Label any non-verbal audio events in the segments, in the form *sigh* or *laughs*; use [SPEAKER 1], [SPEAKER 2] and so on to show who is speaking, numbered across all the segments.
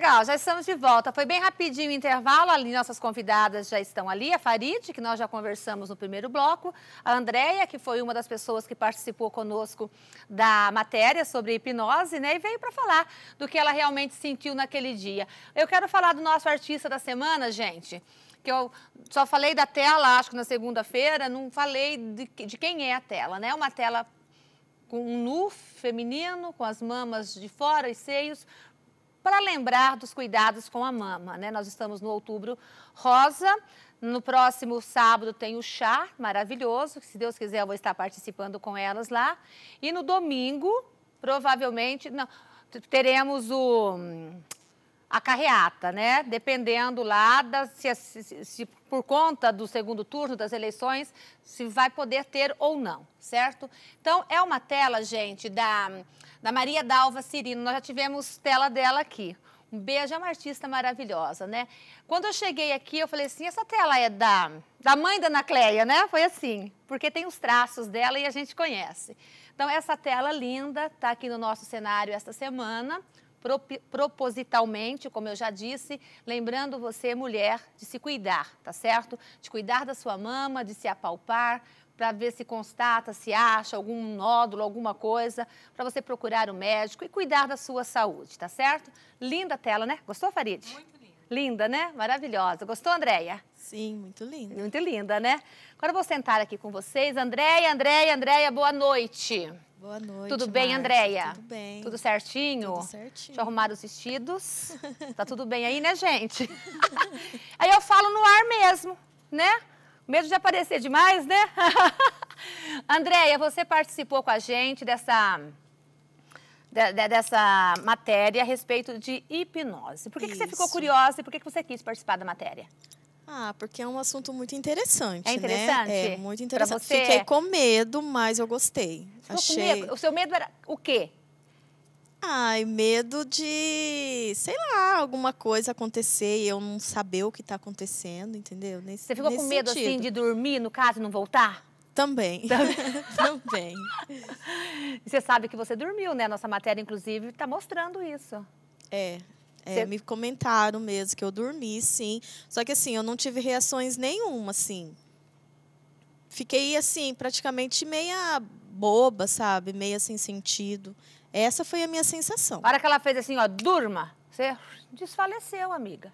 [SPEAKER 1] legal, já estamos de volta. Foi bem rapidinho o intervalo, ali nossas convidadas já estão ali, a Farid, que nós já conversamos no primeiro bloco, a Andréia, que foi uma das pessoas que participou conosco da matéria sobre hipnose, né, e veio para falar do que ela realmente sentiu naquele dia. Eu quero falar do nosso artista da semana, gente, que eu só falei da tela, acho que na segunda-feira, não falei de, de quem é a tela, né, uma tela com um nu feminino, com as mamas de fora e seios, para lembrar dos cuidados com a mama. Né? Nós estamos no outubro rosa. No próximo sábado tem o chá maravilhoso, que se Deus quiser eu vou estar participando com elas lá. E no domingo, provavelmente, não, teremos o a carreata, né? Dependendo lá da, se, se, se, por conta do segundo turno das eleições, se vai poder ter ou não, certo? Então é uma tela, gente, da, da Maria Dalva Cirino. Nós já tivemos tela dela aqui. Um beijo, é uma artista maravilhosa, né? Quando eu cheguei aqui, eu falei assim, essa tela é da, da mãe da Anacleia, né? Foi assim, porque tem os traços dela e a gente conhece. Então, essa tela linda está aqui no nosso cenário esta semana propositalmente, como eu já disse, lembrando você, mulher, de se cuidar, tá certo? De cuidar da sua mama, de se apalpar, para ver se constata, se acha algum nódulo, alguma coisa, para você procurar o um médico e cuidar da sua saúde, tá certo? Linda tela, né? Gostou, Farid? Muito linda. Linda, né? Maravilhosa. Gostou, Andréia? Sim, muito linda. Muito linda, né? Agora eu vou sentar aqui com vocês. Andréia, Andréia, Andréia, boa noite.
[SPEAKER 2] Boa noite. Tudo bem, Marcia? Andréia? Tudo bem. Tudo
[SPEAKER 1] certinho? Tudo certinho. Deixa eu arrumar os vestidos. *laughs* tá tudo bem aí, né, gente? *laughs* aí eu falo no ar mesmo, né? Medo de aparecer demais, né? *laughs* Andréia, você participou com a gente dessa, de, de, dessa matéria a respeito de hipnose. Por que, que você ficou curiosa e por que, que você quis participar da matéria?
[SPEAKER 2] Ah, porque é um assunto muito interessante. É né? interessante. Né? É muito interessante. Você... Fiquei com medo, mas eu gostei. Você Achei... O seu medo era o quê? Ai, medo de, sei lá, alguma coisa acontecer e eu não saber o que está acontecendo, entendeu? Nesse, Você ficou nesse com medo, assim, sentido. assim, de
[SPEAKER 1] dormir, no caso, e
[SPEAKER 2] não voltar? Também. Tá *laughs* Também.
[SPEAKER 1] Você sabe que você dormiu,
[SPEAKER 2] né? Nossa matéria, inclusive, está mostrando isso. É, é, me comentaram mesmo que eu dormi, sim. Só que assim, eu não tive reações nenhuma, assim. Fiquei assim, praticamente meia boba, sabe? Meia sem sentido. Essa foi a minha sensação. A hora que ela fez assim, ó, durma, você desfaleceu, amiga.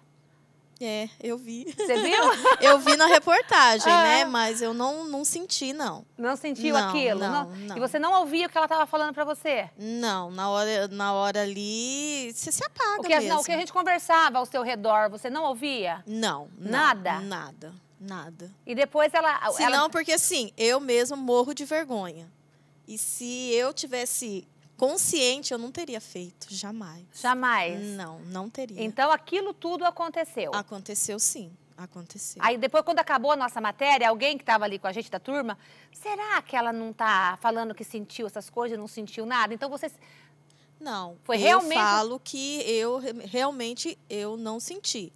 [SPEAKER 2] É, eu vi. Você *laughs* viu? eu vi na reportagem, ah. né? Mas eu não, não senti, não. Não sentiu não, aquilo? Não, não, E você não ouvia o que ela estava falando para você? Não, na hora, na hora ali, você se apaga o que, mesmo. É, não, o que a gente conversava ao seu redor, você não ouvia? Não. Nada? Nada, nada. E depois ela... Se ela... não, porque assim, eu mesmo morro de vergonha. E se eu tivesse consciente, eu não teria feito, jamais. Jamais? Não, não teria. Então aquilo tudo aconteceu? Aconteceu sim. Aconteceu. Aí depois, quando acabou a nossa matéria, alguém que estava ali com
[SPEAKER 1] a gente da turma, será que ela não está falando que sentiu essas coisas, não sentiu nada? Então vocês
[SPEAKER 2] não. Foi realmente. Eu falo que eu realmente eu não senti.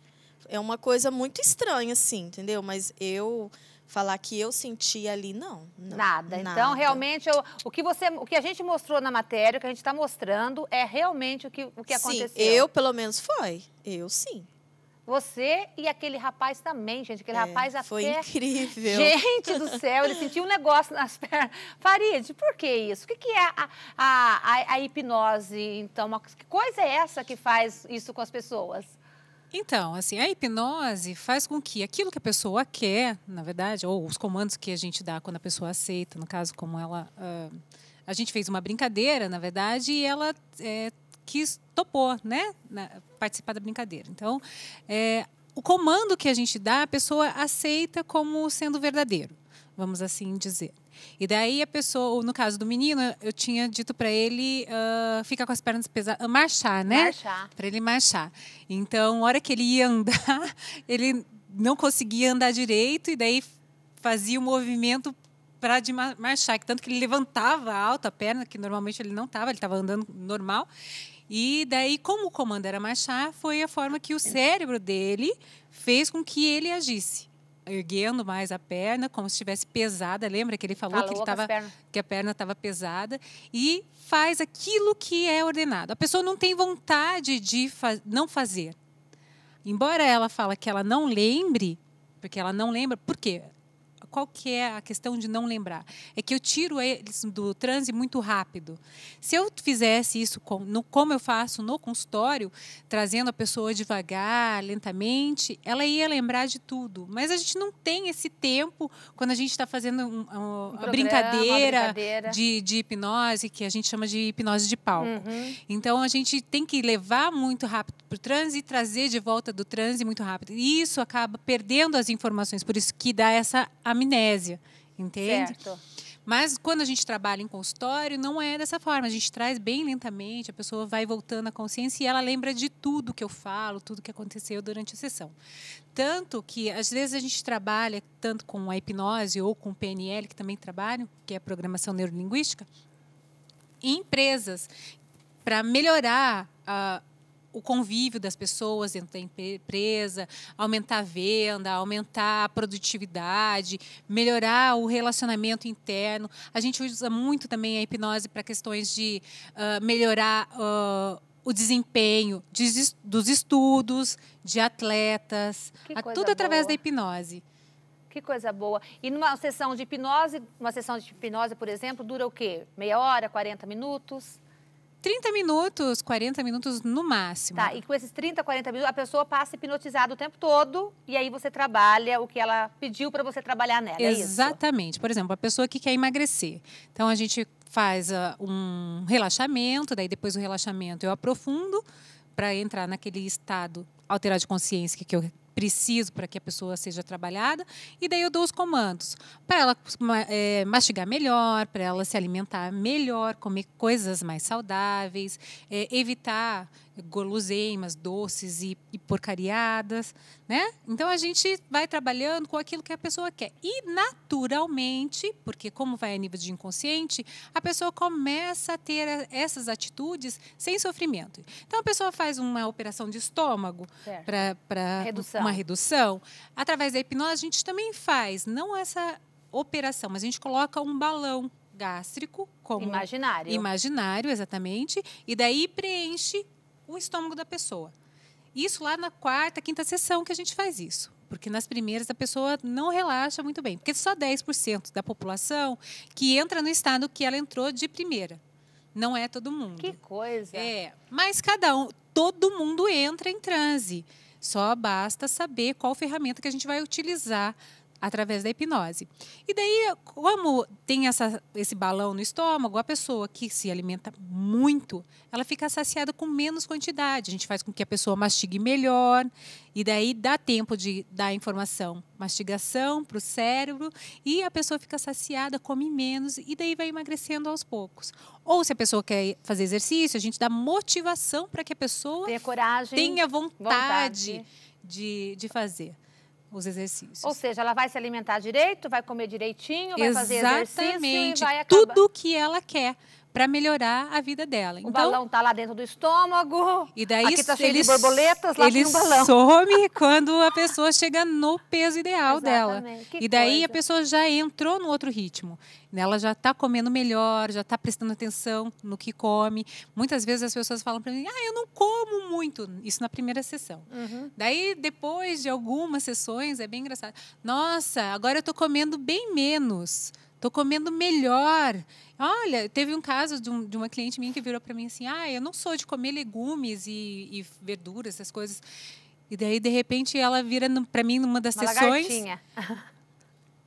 [SPEAKER 2] É uma coisa muito estranha, assim, entendeu? Mas eu falar que eu senti ali, não. não nada. Então, nada. Então, realmente,
[SPEAKER 1] eu, o, que você, o que a gente mostrou na matéria, o que a gente está mostrando, é realmente o que, o que sim, aconteceu. Eu,
[SPEAKER 2] pelo menos, foi. Eu sim.
[SPEAKER 1] Você e aquele rapaz também, gente. Aquele é, rapaz até... Foi incrível. *laughs* Gente do céu, ele sentiu um negócio nas pernas. Farid, por que isso? O que, que é a, a, a, a hipnose, então? Uma, que coisa é essa que faz isso com as pessoas?
[SPEAKER 3] Então, assim, a hipnose faz com que aquilo que a pessoa quer, na verdade, ou os comandos que a gente dá quando a pessoa aceita, no caso, como ela. Uh, a gente fez uma brincadeira, na verdade, e ela é, quis, topou, né? Na, participar da brincadeira. Então, é, o comando que a gente dá, a pessoa aceita como sendo verdadeiro, vamos assim dizer. E daí a pessoa, ou no caso do menino, eu tinha dito para ele uh, ah, ficar com as pernas pesadas, ah, marchar, né? Marchar. Para ele marchar. Então, a hora que ele ia andar, *laughs* ele não conseguia andar direito e daí fazia o movimento para de marchar, tanto que ele levantava alto a perna, que normalmente ele não estava, ele estava andando normal. E daí, como o comando era marchar, foi a forma que o cérebro dele fez com que ele agisse erguendo mais a perna, como se estivesse pesada. Lembra que ele falou, falou que, ele tava, que a perna estava pesada? E faz aquilo que é ordenado. A pessoa não tem vontade de fa não fazer. Embora ela fala que ela não lembre, porque ela não lembra, por quê? qual que é a questão de não lembrar? É que eu tiro eles do transe muito rápido. Se eu fizesse isso com, no, como eu faço no consultório, trazendo a pessoa devagar, lentamente, ela ia lembrar de tudo. Mas a gente não tem esse tempo quando a gente está fazendo um, um, um programa, brincadeira, brincadeira. De, de, hipnose, que a gente chama de hipnose de palco. Uhum. Então a gente tem que levar muito rápido para o transe e trazer de volta do transe muito rápido. E isso acaba perdendo as informações, por isso que dá essa amnésia amnésia, entende? Certo. Mas quando a gente trabalha em consultório, não é dessa forma. A gente traz bem lentamente, a pessoa vai voltando à consciência e ela lembra de tudo que eu falo, tudo que aconteceu durante a sessão. Tanto que, às vezes, a gente trabalha tanto com a hipnose ou com o PNL, que também trabalho, que é a programação neurolinguística, em empresas, para melhorar a o convívio das pessoas dentro da empresa, aumentar a venda, aumentar a produtividade, melhorar o relacionamento interno. A gente usa muito também a hipnose para questões de uh, melhorar uh, o desempenho de, dos estudos, de atletas, tudo através da hipnose.
[SPEAKER 1] Que coisa boa. E numa sessão de hipnose, uma sessão de hipnose, por exemplo, dura o quê? Meia hora, 40 minutos?
[SPEAKER 3] 30 minutos, 40 minutos no máximo.
[SPEAKER 1] Tá, e com esses 30, 40 minutos, a pessoa passa hipnotizada o tempo todo e aí você trabalha o que ela pediu para você trabalhar nela. É
[SPEAKER 3] Exatamente. É Por exemplo, a pessoa que quer emagrecer. Então a gente faz uh, um relaxamento, daí depois do relaxamento eu aprofundo para entrar naquele estado alterar de consciência que eu preciso para que a pessoa seja trabalhada, e daí eu dou os comandos para ela é, mastigar melhor, para ela se alimentar melhor, comer coisas mais saudáveis, é, evitar guloseimas, doces e, e, porcariadas, né? Então a gente vai trabalhando com aquilo que a pessoa quer. E naturalmente, porque como vai a nível de inconsciente, a pessoa começa a ter essas atitudes sem sofrimento. Então a pessoa faz uma operação de estômago para uma redução. Através da hipnose a gente também faz, não essa operação, mas a gente coloca um balão gástrico como imaginário. Imaginário, exatamente, e daí preenche o estômago da pessoa. Isso lá na quarta, quinta sessão que a gente faz isso. Porque nas primeiras a pessoa não relaxa muito bem. Porque só 10% da população que entra no estado que ela entrou de primeira. Não é todo mundo. Que coisa! É. Mas cada um, todo mundo entra em transe. Só basta saber qual ferramenta que a gente vai utilizar através da hipnose. E daí, como tem essa, esse balão no estômago, a pessoa que se alimenta muito, ela fica saciada com menos quantidade. A gente faz com que a pessoa mastigue melhor, e daí dá tempo de dar informação, mastigação para o cérebro, e a pessoa fica saciada, come menos, e daí vai emagrecendo aos poucos. Ou se a pessoa quer fazer exercício, a gente dá motivação para que a pessoa tenha coragem, tenha vontade, vontade. De, de fazer os exercícios. Ou
[SPEAKER 1] seja, ela vai se alimentar direito, vai comer direitinho,
[SPEAKER 3] vai Exatamente. fazer exercício e vai acabar... Tudo que ela quer para melhorar a vida dela. O então, balão está lá dentro do estômago. E daí aqui tá cheio ele, de borboletas, lá ele no balão. some quando a pessoa chega no peso ideal dela. Que e daí coisa. a pessoa já entrou no outro ritmo. Ela já está comendo melhor, já está prestando atenção no que come. Muitas vezes as pessoas falam para mim: "Ah, eu não como muito". Isso na primeira sessão. Uhum. Daí depois de algumas sessões é bem engraçado. Nossa, agora eu estou comendo bem menos. Tô comendo melhor. Olha, teve um caso de, um, de uma cliente minha que virou para mim assim: ah, eu não sou de comer legumes e, e verduras, essas coisas. E daí, de repente, ela vira para mim numa das uma sessões.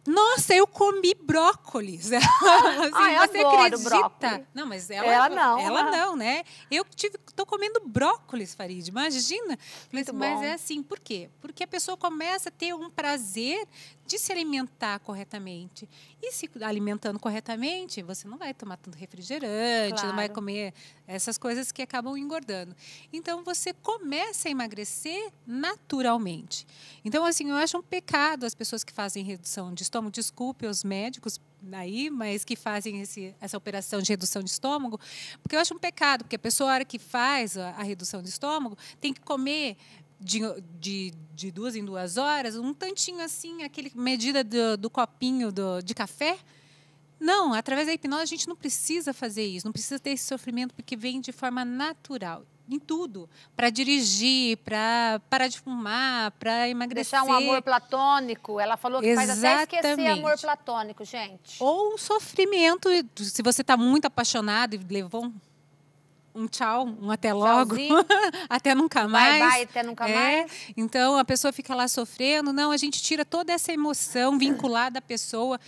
[SPEAKER 3] Nossa, eu comi brócolis. *laughs* Ela, assim, você acredita? Brócolis. Não, mas ela, ela não. Ela não, né? Eu tive, tô comendo brócolis, Farid, imagina. Muito mas, bom. mas é assim, por quê? Porque a pessoa começa a ter um prazer de se alimentar corretamente. E se alimentando corretamente, você não vai tomar tanto refrigerante, claro. não vai comer essas coisas que acabam engordando. Então você começa a emagrecer naturalmente. Então assim, eu acho um pecado as pessoas que fazem redução de estômago, desculpe os médicos aí, mas que fazem esse, essa operação de redução de estômago, porque eu acho um pecado, porque a pessoa a hora que faz a, a redução de estômago tem que comer de, de, de, duas em duas horas, um tantinho assim, aquele medida do, do copinho do, de café. Não, através da hipnose a gente não precisa fazer isso, não precisa ter esse sofrimento, porque vem de forma natural, em tudo. Para dirigir, para parar de fumar, para emagrecer. Deixar um amor platônico. Ela falou que Exatamente. faz até esquecer amor
[SPEAKER 1] platônico, gente.
[SPEAKER 3] Ou um sofrimento, se você está muito apaixonado e levou um um tchau, um até logo, *laughs* até nunca mais. vai vai até nunca é. mais. Então a pessoa fica lá sofrendo. Não, a gente tira toda essa emoção vinculada à pessoa.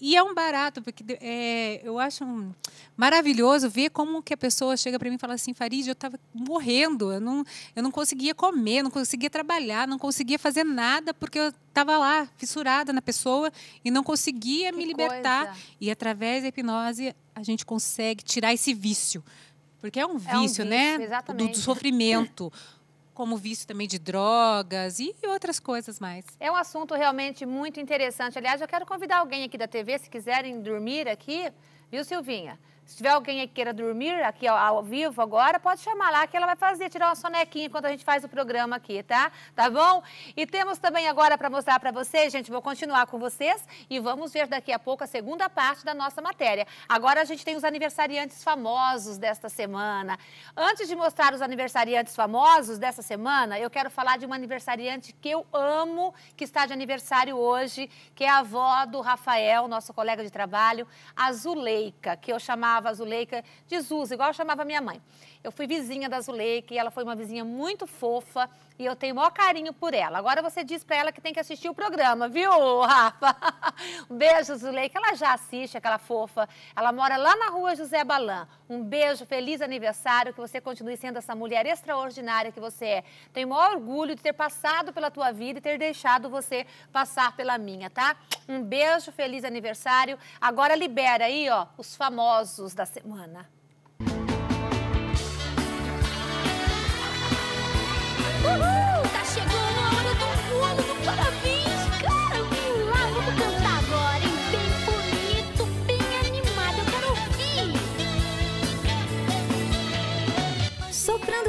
[SPEAKER 3] E é um barato, porque é, eu acho um, maravilhoso ver como que a pessoa chega para mim e fala assim, Farid, eu estava morrendo, eu não, eu não conseguia comer, não conseguia trabalhar, não conseguia fazer nada, porque eu estava lá, fissurada na pessoa, e não conseguia que me libertar. Coisa. E através da hipnose, a gente consegue tirar esse vício porque é um vício, é um vício né? Do, do sofrimento. como vício também de drogas e outras coisas mais.
[SPEAKER 1] É um assunto realmente muito interessante. Aliás, eu quero convidar alguém aqui da TV, se quiserem dormir aqui, viu, Silvinha? Se tiver alguém que queira dormir aqui ao, ao, vivo agora, pode chamar lá que ela vai fazer, tirar uma sonequinha enquanto a gente faz o programa aqui, tá? Tá bom? E temos também agora para mostrar para vocês, gente, vou continuar com vocês e vamos ver daqui a pouco a segunda parte da nossa matéria. Agora a gente tem os aniversariantes famosos desta semana. Antes de mostrar os aniversariantes famosos dessa semana, eu quero falar de uma aniversariante que eu amo, que está de aniversário hoje, que é a avó do Rafael, nosso colega de trabalho, a Zuleika, que eu chamava chamava a Zuleika de Zuza, igual chamava minha mãe. Eu fui vizinha da Zuleika e ela foi uma vizinha muito fofa e eu tenho o maior carinho por ela. Agora você diz para ela que tem que assistir o programa, viu, *laughs* Rafa? Um beijo, Zuleika. Ela já assiste, aquela fofa. Ela mora lá na rua José Balan. Um beijo, feliz aniversário, que você continue sendo essa mulher extraordinária que você é. Tenho o maior orgulho de ter passado pela tua vida e ter deixado você passar pela minha, tá? Um beijo, feliz aniversário. Agora libera aí, ó, os famosos da semana.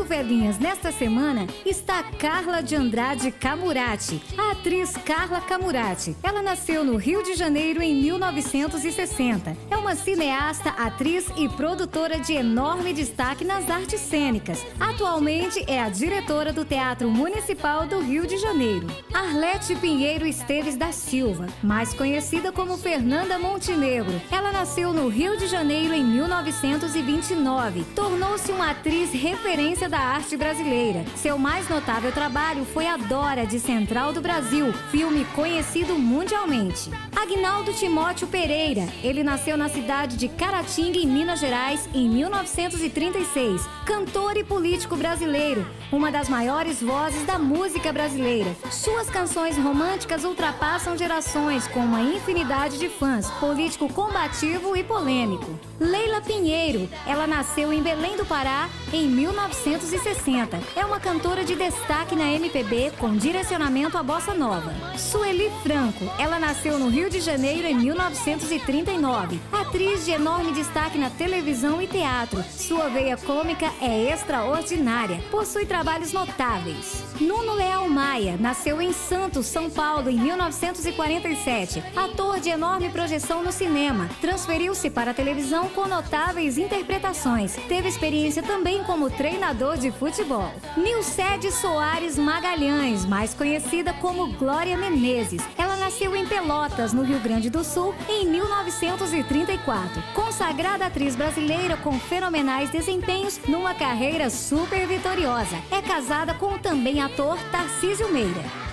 [SPEAKER 4] Novelinhas nesta semana está Carla de Andrade Camurati, a atriz Carla Camurati. Ela nasceu no Rio de Janeiro em 1960. É uma cineasta, atriz e produtora de enorme destaque nas artes cênicas. Atualmente é a diretora do Teatro Municipal do Rio de Janeiro. Arlete Pinheiro Esteves da Silva, mais conhecida como Fernanda Montenegro. Ela nasceu no Rio de Janeiro em 1929. Tornou-se uma atriz referência da da arte brasileira. Seu mais notável trabalho foi A Dora de Central do Brasil, filme conhecido mundialmente. Agnaldo Timóteo Pereira, ele nasceu na cidade de Caratinga, em Minas Gerais, em 1936. Cantor e político brasileiro, uma das maiores vozes da música brasileira. Suas canções românticas ultrapassam gerações com uma infinidade de fãs, político combativo e polêmico. Leila Pinheiro, ela nasceu em Belém do Pará em 19 1960. É uma cantora de destaque na MPB com direcionamento à bossa nova. Sueli Franco. Ela nasceu no Rio de Janeiro em 1939. Atriz de enorme destaque na televisão e teatro. Sua veia cômica é extraordinária. Possui trabalhos notáveis. Nuno Leal Maia nasceu em Santos, São Paulo, em 1947. Ator de enorme projeção no cinema, transferiu-se para a televisão com notáveis interpretações. Teve experiência também como treinador de futebol. Nilcede Soares Magalhães, mais conhecida como Glória Menezes, é nasceu em Pelotas, no Rio Grande do Sul, em 1934. Consagrada atriz brasileira com fenomenais desempenhos numa carreira super vitoriosa. É casada com o também ator Tarcísio Meira.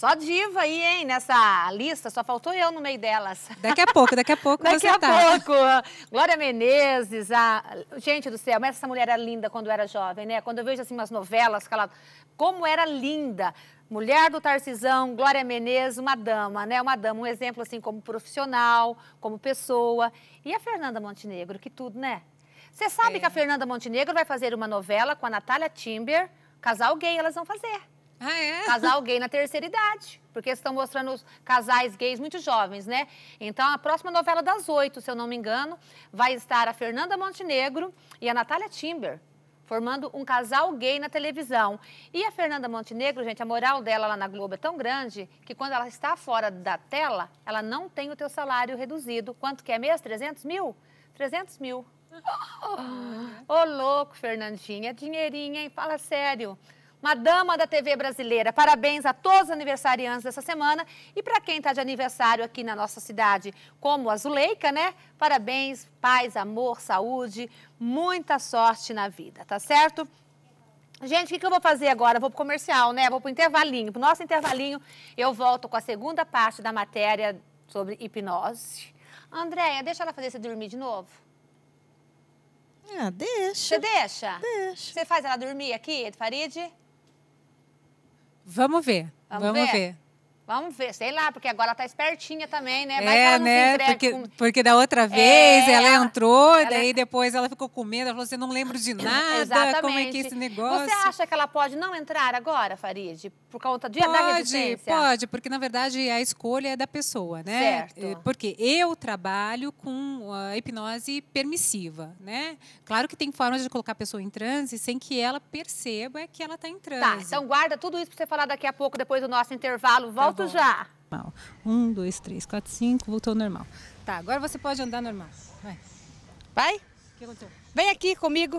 [SPEAKER 1] Só diva aí, hein, nessa lista. Só faltou eu no meio delas.
[SPEAKER 3] Daqui a pouco, daqui a pouco *laughs* daqui a tá. pouco.
[SPEAKER 1] Glória Menezes, a... gente do céu, mas essa mulher era linda quando era jovem, né? Quando eu vejo assim umas novelas, ela... como era linda. Mulher do Tarcisão, Glória Menezes, uma dama, né? Uma dama, um exemplo assim como profissional, como pessoa. E a Fernanda Montenegro, que tudo, né? Você sabe é. que a Fernanda Montenegro vai fazer uma novela com a Natália Timber, casal gay, elas vão fazer. Ah, é? *laughs* Casal gay na terceira idade. Porque estão mostrando os casais gays muito jovens, né? Então, a próxima novela das oito, se eu não me engano, vai estar a Fernanda Montenegro e a Natália Timber formando um casal gay na televisão. E a Fernanda Montenegro, gente, a moral dela lá na Globo é tão grande que quando ela está fora da tela, ela não tem o teu salário reduzido. Quanto que é mesmo 300 mil? 300 mil. *laughs* Ô, oh, oh, louco, Fernandinha, é dinheirinha, hein? Fala sério uma dama da TV brasileira. Parabéns a todos os aniversariantes dessa semana e para quem está de aniversário aqui na nossa cidade, como a Zuleika, né? Parabéns, paz, amor, saúde, muita sorte na vida, tá certo? Gente, o que, eu vou fazer agora? Vou para o comercial, né? Vou para o intervalinho. o nosso intervalinho, eu volto com a segunda parte da matéria sobre hipnose. Andréia, deixa ela fazer você dormir de novo? Ah, deixa. Você deixa? Deixa. Você faz ela dormir aqui, Farid?
[SPEAKER 3] Vamos ver. Vamos, vamos ver. ver.
[SPEAKER 1] Vamos ver, sei lá, porque agora ela tá espertinha também, né? Vai é, ela não né? porque, com...
[SPEAKER 3] porque da outra é, vez é, ela entrou, ela... daí depois ela ficou com medo, ela falou assim, não lembro de *coughs* nada, Exatamente. como é que é esse negócio? Você
[SPEAKER 1] acha que ela pode não entrar agora, Farid, por conta de, pode, da
[SPEAKER 3] Pode, porque na verdade a escolha é da pessoa, né? Certo. Eh, porque eu trabalho com a hipnose permissiva, né? Claro que tem formas de colocar a pessoa em transe sem que ela perceba que ela está em tá, transe. Tá, então guarda tudo isso para você falar daqui a pouco, depois do nosso intervalo. Tá Volta Pronto já. Um, dois, três, quatro, cinco, voltou ao normal. Tá, agora você pode andar normal. Vai.
[SPEAKER 1] Vai? Vem
[SPEAKER 3] aqui comigo.